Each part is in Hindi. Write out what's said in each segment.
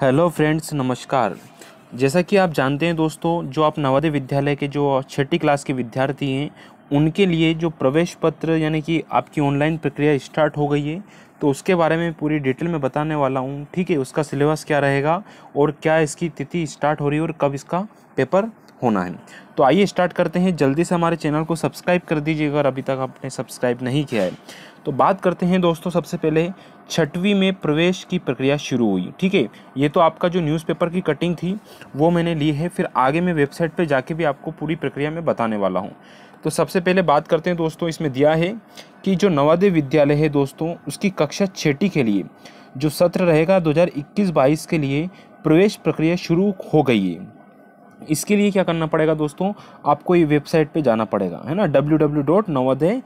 हेलो फ्रेंड्स नमस्कार जैसा कि आप जानते हैं दोस्तों जो आप नवोदय विद्यालय के जो छठी क्लास के विद्यार्थी हैं उनके लिए जो प्रवेश पत्र यानी कि आपकी ऑनलाइन प्रक्रिया स्टार्ट हो गई है तो उसके बारे में पूरी डिटेल में बताने वाला हूँ ठीक है उसका सिलेबस क्या रहेगा और क्या इसकी तिथि स्टार्ट हो रही है और कब इसका पेपर होना है तो आइए स्टार्ट करते हैं जल्दी से हमारे चैनल को सब्सक्राइब कर दीजिएगा अगर अभी तक आपने सब्सक्राइब नहीं किया है तो बात करते हैं दोस्तों सबसे पहले छठवीं में प्रवेश की प्रक्रिया शुरू हुई ठीक है ये तो आपका जो न्यूज़पेपर की कटिंग थी वो मैंने ली है फिर आगे मैं वेबसाइट पर जाके भी आपको पूरी प्रक्रिया में बताने वाला हूँ तो सबसे पहले बात करते हैं दोस्तों इसमें दिया है कि जो नवोदय विद्यालय है दोस्तों उसकी कक्षा छठी के लिए जो सत्र रहेगा 2021-22 के लिए प्रवेश प्रक्रिया शुरू हो गई है इसके लिए क्या करना पड़ेगा दोस्तों आपको ये वेबसाइट पे जाना पड़ेगा है ना W W dot Navodaya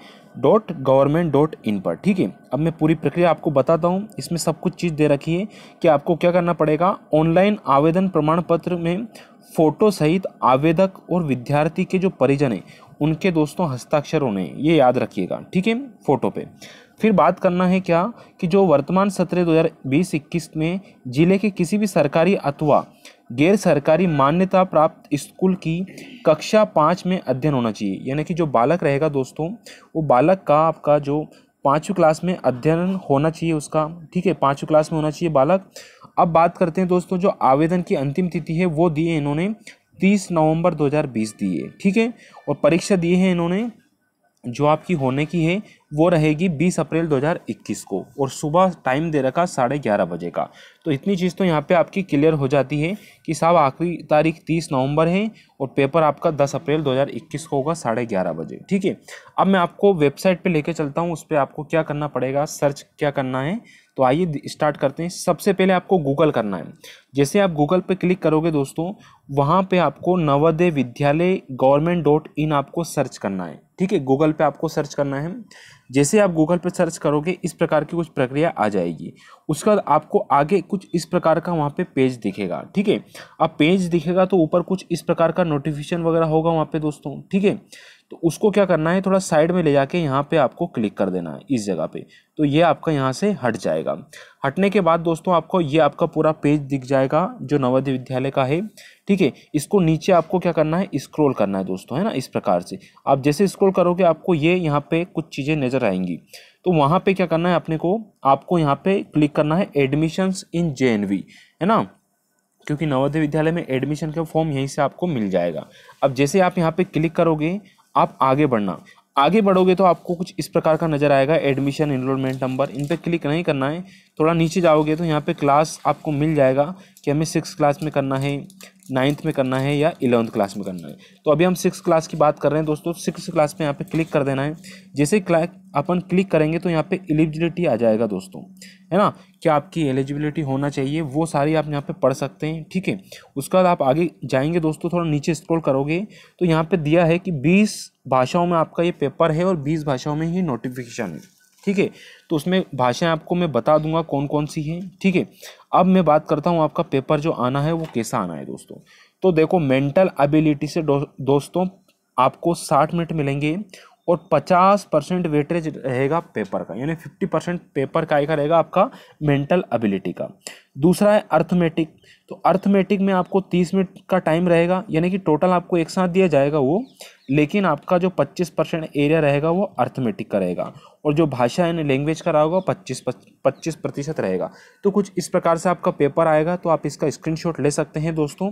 dot government dot in पर ठीक है अब मैं पूरी प्रक्रिया आपको बताता हूँ इसमें सब कुछ चीज़ दे रखी है कि आपको क्या करना पड़ेगा ऑनलाइन आवेदन प्रमाण पत्र में फ़ोटो सहित आवेदक और विद्यार्थी के जो परिजन हैं उनके दोस्तों हस्ताक्षर होने ये याद रखिएगा ठीक है फ़ोटो पे फिर बात करना है क्या कि जो वर्तमान सत्र दो हज़ार में ज़िले के किसी भी सरकारी अथवा गैर सरकारी मान्यता प्राप्त स्कूल की कक्षा पाँच में अध्ययन होना चाहिए यानी कि जो बालक रहेगा दोस्तों वो बालक का आपका जो पाँचवीं क्लास में अध्ययन होना चाहिए उसका ठीक है पाँचवीं क्लास में होना चाहिए बालक अब बात करते हैं दोस्तों जो आवेदन की अंतिम तिथि है वो दिए इन्होंने तीस नवंबर हज़ार बीस दिए ठीक है और परीक्षा दी है इन्होंने जो आपकी होने की है वो रहेगी 20 अप्रैल 2021 को और सुबह टाइम दे रखा साढ़े ग्यारह बजे का तो इतनी चीज़ तो यहाँ पे आपकी क्लियर हो जाती है कि साहब आखिरी तारीख 30 नवंबर है और पेपर आपका 10 अप्रैल 2021 को होगा साढ़े ग्यारह बजे ठीक है अब मैं आपको वेबसाइट पे लेके चलता हूँ उस पर आपको क्या करना पड़ेगा सर्च क्या करना है तो आइए स्टार्ट करते हैं सबसे पहले आपको गूगल करना है जैसे आप गूगल पर क्लिक करोगे दोस्तों वहाँ पर आपको नवोदय विद्यालय गवर्नमेंट डॉट इन आपको सर्च करना है ठीक है गूगल पर आपको सर्च करना है जैसे आप गूगल पर सर्च करोगे इस प्रकार की कुछ प्रक्रिया आ जाएगी उसके बाद आपको आगे कुछ इस प्रकार का वहाँ पे पेज दिखेगा ठीक है अब पेज दिखेगा तो ऊपर कुछ इस प्रकार का नोटिफिकेशन वगैरह होगा वहाँ पे दोस्तों ठीक है तो उसको क्या करना है थोड़ा साइड में ले जाके यहाँ पे आपको क्लिक कर देना है इस जगह पे तो ये आपका यहाँ से हट जाएगा हटने के बाद दोस्तों आपको ये आपका पूरा पेज दिख जाएगा जो नवोदय विद्यालय का है ठीक है इसको नीचे आपको क्या करना है स्क्रॉल करना है दोस्तों है ना इस प्रकार से आप जैसे स्क्रॉल करोगे आपको ये यहाँ पे कुछ चीज़ें नज़र आएंगी तो वहाँ पर क्या करना है अपने को आपको यहाँ पे क्लिक करना है एडमिशन्स इन जे है ना क्योंकि नवोदय विद्यालय में एडमिशन का फॉर्म यहीं से आपको मिल जाएगा अब जैसे आप यहाँ पे क्लिक करोगे आप आगे बढ़ना आगे बढ़ोगे तो आपको कुछ इस प्रकार का नज़र आएगा एडमिशन इनरोलमेंट नंबर इन पर क्लिक नहीं करना है थोड़ा नीचे जाओगे तो यहाँ पे क्लास आपको मिल जाएगा कि हमें सिक्स क्लास में करना है नाइन्थ में करना है या इलेवंथ क्लास में करना है तो अभी हम सिक्स क्लास की बात कर रहे हैं दोस्तों सिक्स क्लास में यहाँ पे क्लिक कर देना है जैसे अपन क्लिक करेंगे तो यहाँ पे एलिजिबिलिटी आ जाएगा दोस्तों है ना क्या आपकी एलिजिबिलिटी होना चाहिए वो सारी आप यहाँ पे पढ़ सकते हैं ठीक है उसके बाद आप आगे जाएंगे दोस्तों थोड़ा नीचे स्क्रोल करोगे तो यहाँ पर दिया है कि बीस भाषाओं में आपका ये पेपर है और बीस भाषाओं में ही नोटिफिकेशन है ठीक है तो उसमें भाषाएं आपको मैं बता दूंगा कौन कौन सी हैं ठीक है अब मैं बात करता हूँ आपका पेपर जो आना है वो कैसा आना है दोस्तों तो देखो मेंटल एबिलिटी से दो, दोस्तों आपको साठ मिनट मिलेंगे और पचास परसेंट वेटेज रहेगा पेपर का यानी फिफ्टी परसेंट पेपर का आएगा रहेगा आपका मेंटल एबिलिटी का दूसरा है अर्थमेटिक तो अर्थमेटिक में आपको तीस मिनट का टाइम रहेगा यानी कि टोटल आपको एक साथ दिया जाएगा वो लेकिन आपका जो पच्चीस परसेंट एरिया रहेगा वो अर्थमेटिक का रहेगा और जो भाषा यानी लैंग्वेज का रहा होगा पच्चीस पच्चीस प्रतिशत रहेगा तो कुछ इस प्रकार से आपका पेपर आएगा तो आप इसका स्क्रीनशॉट ले सकते हैं दोस्तों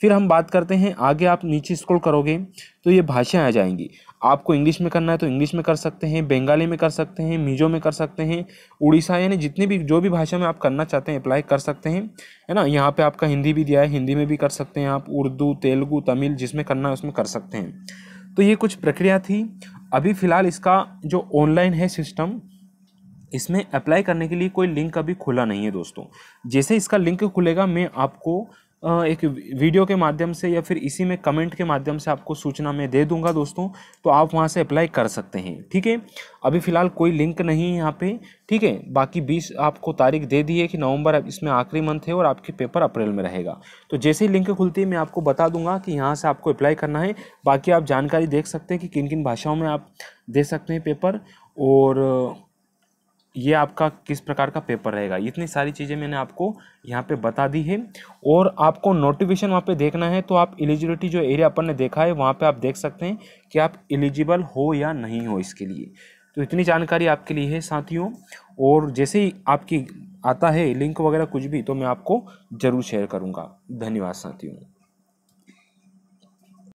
फिर हम बात करते हैं आगे आप नीचे स्क्रॉल करोगे तो ये भाषाएँ आ जाएंगी आपको इंग्लिश में करना है तो इंग्लिश में कर सकते हैं बंगाली में कर सकते हैं मिजो में कर सकते हैं उड़ीसा यानी जितनी भी जो भी भाषा में आप करना चाहते हैं अप्लाई कर सकते हैं है ना यहाँ पर आपका हिंदी भी दिया है हिंदी में भी कर सकते हैं आप उर्दू तेलुगू तमिल जिसमें करना है उसमें कर सकते हैं तो ये कुछ प्रक्रिया थी अभी फ़िलहाल इसका जो ऑनलाइन है सिस्टम इसमें अप्लाई करने के लिए कोई लिंक अभी खुला नहीं है दोस्तों जैसे इसका लिंक खुलेगा मैं आपको एक वीडियो के माध्यम से या फिर इसी में कमेंट के माध्यम से आपको सूचना मैं दे दूंगा दोस्तों तो आप वहाँ से अप्लाई कर सकते हैं ठीक है अभी फ़िलहाल कोई लिंक नहीं है यहाँ पे ठीक है बाकी बीस आपको तारीख दे दी है कि नवंबर इसमें आखिरी मंथ है और आपके पेपर अप्रैल में रहेगा तो जैसे ही लिंक खुलती है मैं आपको बता दूंगा कि यहाँ से आपको अप्लाई करना है बाकी आप जानकारी देख सकते हैं कि किन किन भाषाओं में आप दे सकते हैं पेपर और ये आपका किस प्रकार का पेपर रहेगा इतनी सारी चीज़ें मैंने आपको यहाँ पे बता दी है और आपको नोटिफिकेशन वहाँ पे देखना है तो आप एलिजिबिलिटी जो एरिया अपन ने देखा है वहाँ पे आप देख सकते हैं कि आप एलिजिबल हो या नहीं हो इसके लिए तो इतनी जानकारी आपके लिए है साथियों और जैसे ही आपकी आता है लिंक वगैरह कुछ भी तो मैं आपको ज़रूर शेयर करूँगा धन्यवाद साथियों